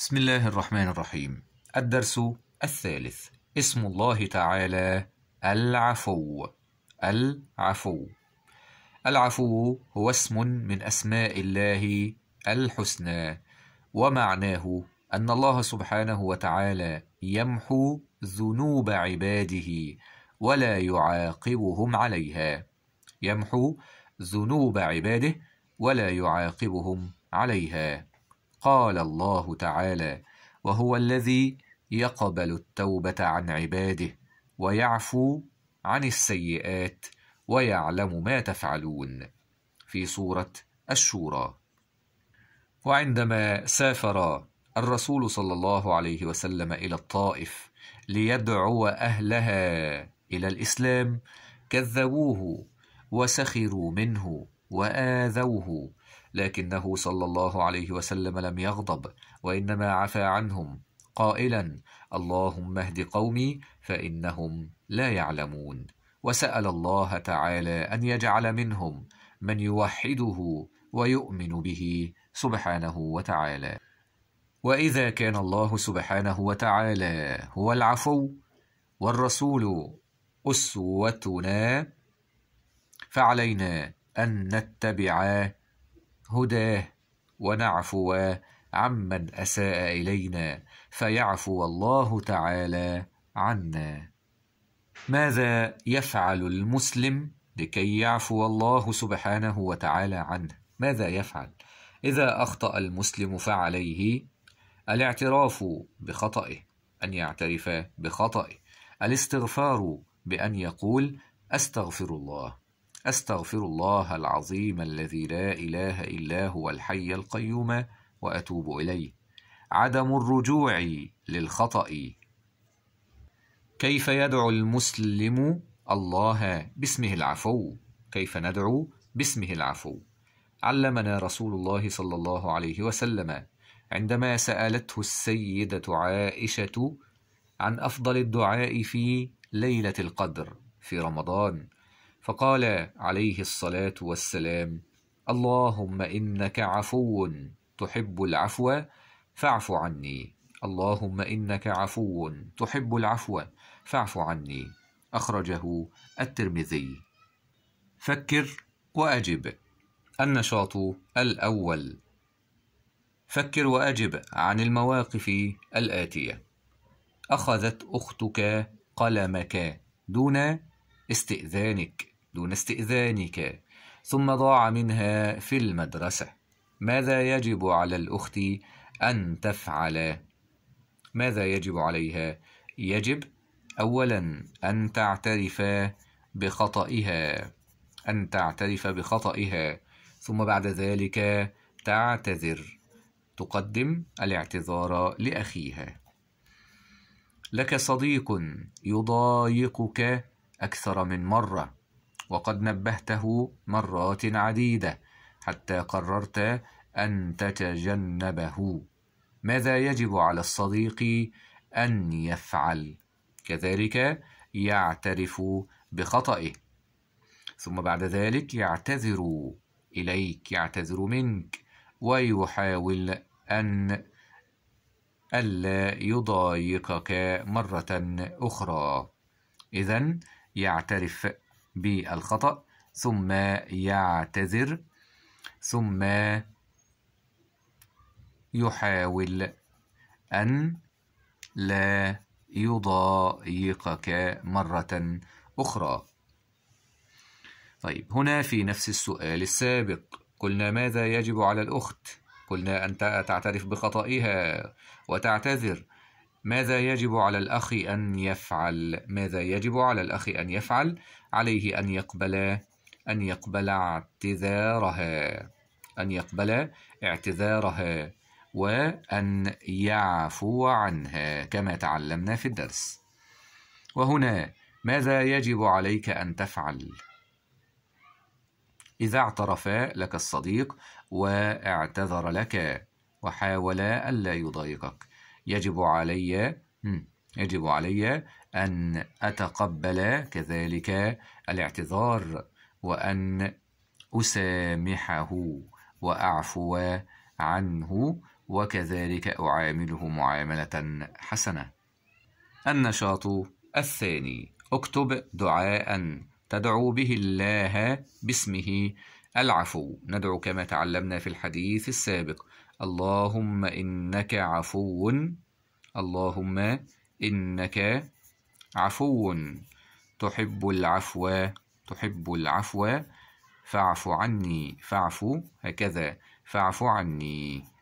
بسم الله الرحمن الرحيم الدرس الثالث اسم الله تعالى العفو العفو العفو هو اسم من اسماء الله الحسنى ومعناه ان الله سبحانه وتعالى يمحو ذنوب عباده ولا يعاقبهم عليها يمحو ذنوب عباده ولا يعاقبهم عليها قال الله تعالى وهو الذي يقبل التوبه عن عباده ويعفو عن السيئات ويعلم ما تفعلون في سوره الشورى وعندما سافر الرسول صلى الله عليه وسلم الى الطائف ليدعو اهلها الى الاسلام كذبوه وسخروا منه واذوه لكنه صلى الله عليه وسلم لم يغضب وانما عفى عنهم قائلا اللهم اهد قومي فانهم لا يعلمون وسال الله تعالى ان يجعل منهم من يوحده ويؤمن به سبحانه وتعالى واذا كان الله سبحانه وتعالى هو العفو والرسول اسوتنا فعلينا أن نتبع هداه ونعفو عمن أساء إلينا فيعفو الله تعالى عنا ماذا يفعل المسلم لكي يعفو الله سبحانه وتعالى عنه ماذا يفعل إذا أخطأ المسلم فعليه الاعتراف بخطئه أن يعترف بخطئه الاستغفار بأن يقول أستغفر الله استغفر الله العظيم الذي لا اله الا هو الحي القيوم واتوب اليه عدم الرجوع للخطا كيف يدعو المسلم الله باسمه العفو كيف ندعو باسمه العفو علمنا رسول الله صلى الله عليه وسلم عندما سالته السيده عائشه عن افضل الدعاء في ليله القدر في رمضان فقال عليه الصلاه والسلام اللهم انك عفو تحب العفو فاعف عني اللهم انك عفو تحب العفو فاعف عني اخرجه الترمذي فكر واجب النشاط الاول فكر واجب عن المواقف الاتيه اخذت اختك قلمك دون استئذانك دون استئذانك ثم ضاع منها في المدرسة ماذا يجب على الأخت أن تفعل؟ ماذا يجب عليها؟ يجب أولا أن تعترف بخطئها أن تعترف بخطئها ثم بعد ذلك تعتذر تقدم الاعتذار لأخيها لك صديق يضايقك أكثر من مرة وقد نبهته مرات عديدة حتى قررت أن تتجنبه ماذا يجب على الصديق أن يفعل كذلك يعترف بخطئه ثم بعد ذلك يعتذر إليك يعتذر منك ويحاول أن ألا يضايقك مرة أخرى إذا يعترف بالخطأ ثم يعتذر ثم يحاول أن لا يضايقك مرة أخرى. طيب هنا في نفس السؤال السابق قلنا ماذا يجب على الأخت؟ قلنا أن تعترف بخطئها وتعتذر ماذا يجب على الأخ أن يفعل؟ ماذا يجب على الأخ أن يفعل؟ عليه أن يقبل أن يقبل اعتذارها أن يقبل اعتذارها وأن يعفو عنها كما تعلمنا في الدرس وهنا ماذا يجب عليك أن تفعل؟ إذا اعترف لك الصديق واعتذر لك وحاول ألا يضايقك يجب علي يجب علي أن أتقبل كذلك الاعتذار وأن أسامحه وأعفو عنه وكذلك أعامله معاملة حسنة النشاط الثاني اكتب دعاء تدعو به الله باسمه العفو ندعو كما تعلمنا في الحديث السابق اللهم إنك عفو اللهم إنك عفو تحب العفو تحب العفو فاعف عني فاعف هكذا فاعف عني